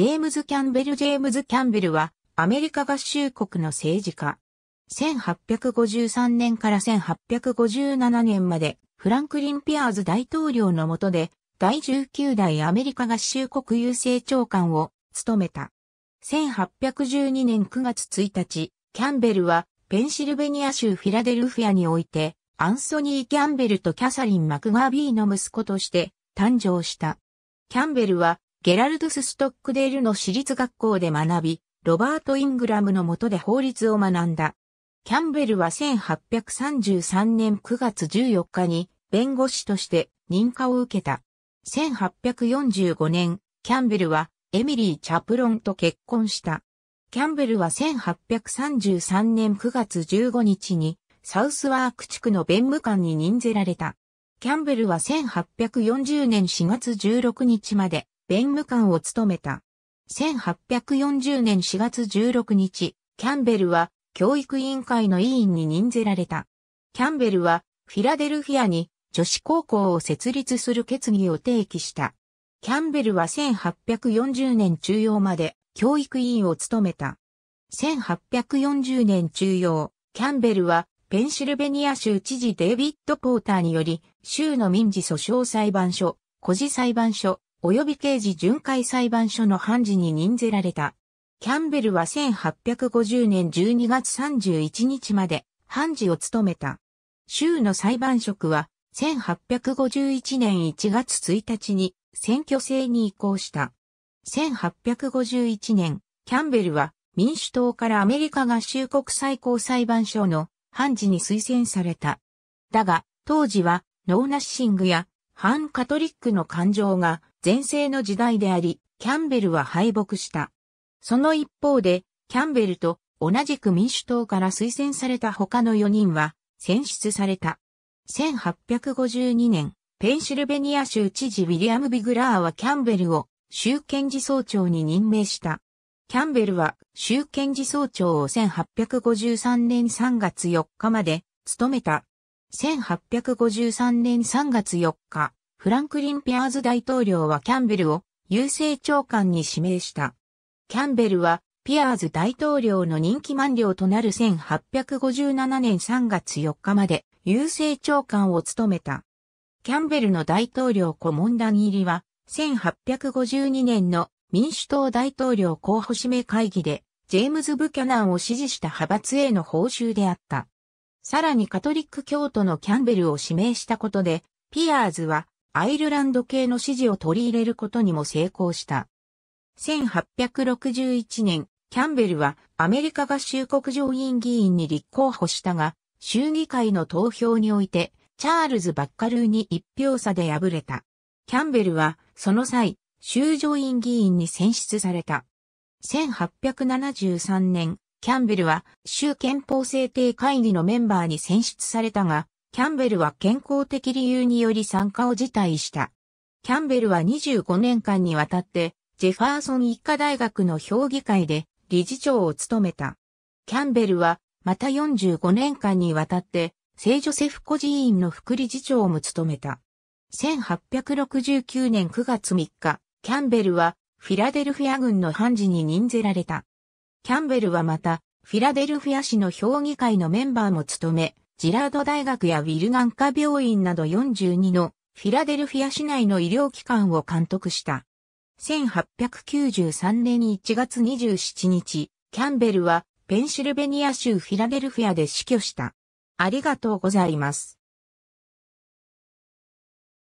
ジェームズ・キャンベル・ジェームズ・キャンベルは、アメリカ合衆国の政治家。1853年から1857年まで、フランクリン・ピアーズ大統領の下で、第19代アメリカ合衆国郵政長官を務めた。1812年9月1日、キャンベルは、ペンシルベニア州フィラデルフィアにおいて、アンソニー・キャンベルとキャサリン・マクガービーの息子として誕生した。キャンベルはゲラルドス・ストックデールの私立学校で学び、ロバート・イングラムの下で法律を学んだ。キャンベルは1833年9月14日に弁護士として認可を受けた。1845年、キャンベルはエミリー・チャプロンと結婚した。キャンベルは1833年9月15日にサウスワーク地区の弁務官に任ぜられた。キャンベルは1840年4月16日まで弁務官を務めた。1840年4月16日、キャンベルは教育委員会の委員に任ぜられた。キャンベルはフィラデルフィアに女子高校を設立する決議を提起した。キャンベルは1840年中央まで教育委員を務めた。1840年中央、キャンベルはペンシルベニア州知事デイビッド・ポーターにより、州の民事訴訟裁判所、孤児裁判所、及び刑事巡回裁判所の判事に任ぜられた。キャンベルは1850年12月31日まで判事を務めた。州の裁判職は1851年1月1日に選挙制に移行した。1851年、キャンベルは民主党からアメリカ合衆国最高裁判所の判事に推薦された。だが、当時は、ノーナッシングや、反カトリックの感情が前世の時代であり、キャンベルは敗北した。その一方で、キャンベルと同じく民主党から推薦された他の4人は選出された。1852年、ペンシルベニア州知事ウィリアム・ビグラーはキャンベルを州検事総長に任命した。キャンベルは州検事総長を1853年3月4日まで務めた。1853年3月4日、フランクリン・ピアーズ大統領はキャンベルを郵政長官に指名した。キャンベルは、ピアーズ大統領の任期満了となる1857年3月4日まで郵政長官を務めた。キャンベルの大統領顧問団入りは、1852年の民主党大統領候補指名会議で、ジェームズ・ブキャナンを支持した派閥への報酬であった。さらにカトリック教徒のキャンベルを指名したことで、ピアーズはアイルランド系の支持を取り入れることにも成功した。1861年、キャンベルはアメリカ合衆国上院議員に立候補したが、衆議会の投票において、チャールズ・バッカルーに一票差で敗れた。キャンベルは、その際、州上院議員に選出された。1873年、キャンベルは州憲法制定会議のメンバーに選出されたが、キャンベルは健康的理由により参加を辞退した。キャンベルは25年間にわたって、ジェファーソン一家大学の評議会で理事長を務めた。キャンベルは、また45年間にわたって、聖ジョセフ孤児院の副理事長も務めた。1869年9月3日、キャンベルはフィラデルフィア軍の判事に任ぜられた。キャンベルはまた、フィラデルフィア市の評議会のメンバーも務め、ジラード大学やウィルガン科病院など42のフィラデルフィア市内の医療機関を監督した。1893年1月27日、キャンベルはペンシルベニア州フィラデルフィアで死去した。ありがとうございます。